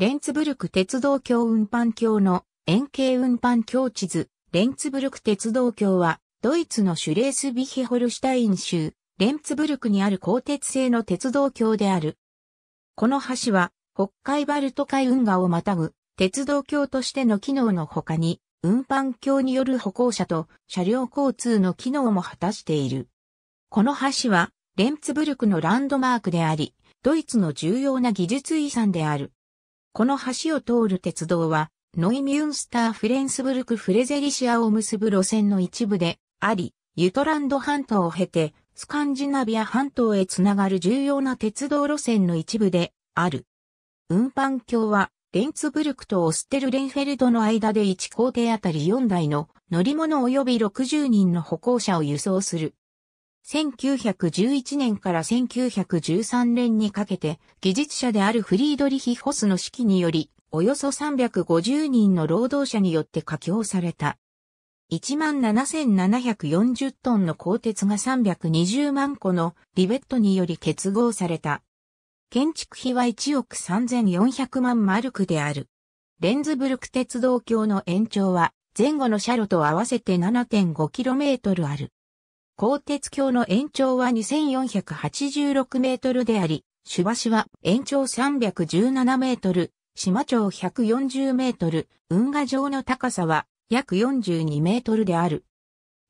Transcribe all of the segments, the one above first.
レンツブルク鉄道橋運搬橋の円形運搬橋地図、レンツブルク鉄道橋は、ドイツのシュレースビヒホルシュタイン州、レンツブルクにある鋼鉄製の鉄道橋である。この橋は、北海バルト海運河をまたぐ、鉄道橋としての機能の他に、運搬橋による歩行者と車両交通の機能も果たしている。この橋は、レンツブルクのランドマークであり、ドイツの重要な技術遺産である。この橋を通る鉄道は、ノイミュンスター・フレンスブルク・フレゼリシアを結ぶ路線の一部であり、ユトランド半島を経て、スカンジナビア半島へつながる重要な鉄道路線の一部である。運搬橋は、レンツブルクとオステルレンフェルドの間で1工程あたり4台の乗り物及び60人の歩行者を輸送する1911年から1913年にかけて、技術者であるフリードリヒ・ホスの指揮により、およそ350人の労働者によって架橋された。17,740トンの鋼鉄が320万個のリベットにより結合された。建築費は1億3400万マルクである。レンズブルク鉄道橋の延長は前後の車路と合わせて 7.5km ある。鋼鉄橋の延長は2486メートルであり、朱橋は延長317メートル、島町140メートル、運河上の高さは約42メートルである。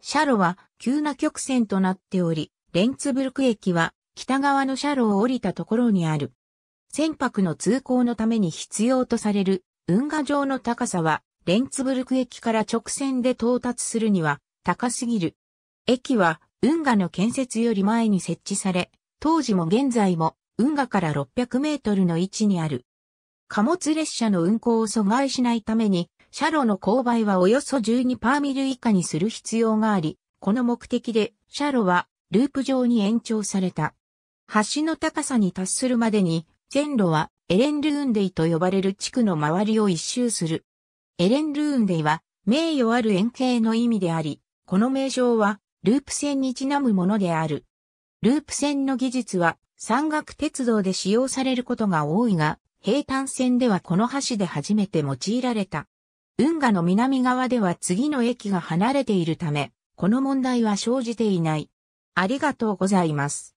車路は急な曲線となっており、レンツブルク駅は北側の車路を降りたところにある。船舶の通行のために必要とされる運河上の高さはレンツブルク駅から直線で到達するには高すぎる駅は運河の建設より前に設置され、当時も現在も運河から600メートルの位置にある。貨物列車の運行を阻害しないために、車路の勾配はおよそ12パーミル以下にする必要があり、この目的で車路はループ上に延長された。橋の高さに達するまでに、線路はエレン・ルーンデイと呼ばれる地区の周りを一周する。エレン・ルーンデイは名誉ある円形の意味であり、この名称はループ線にちなむものである。ループ線の技術は山岳鉄道で使用されることが多いが、平坦線ではこの橋で初めて用いられた。運河の南側では次の駅が離れているため、この問題は生じていない。ありがとうございます。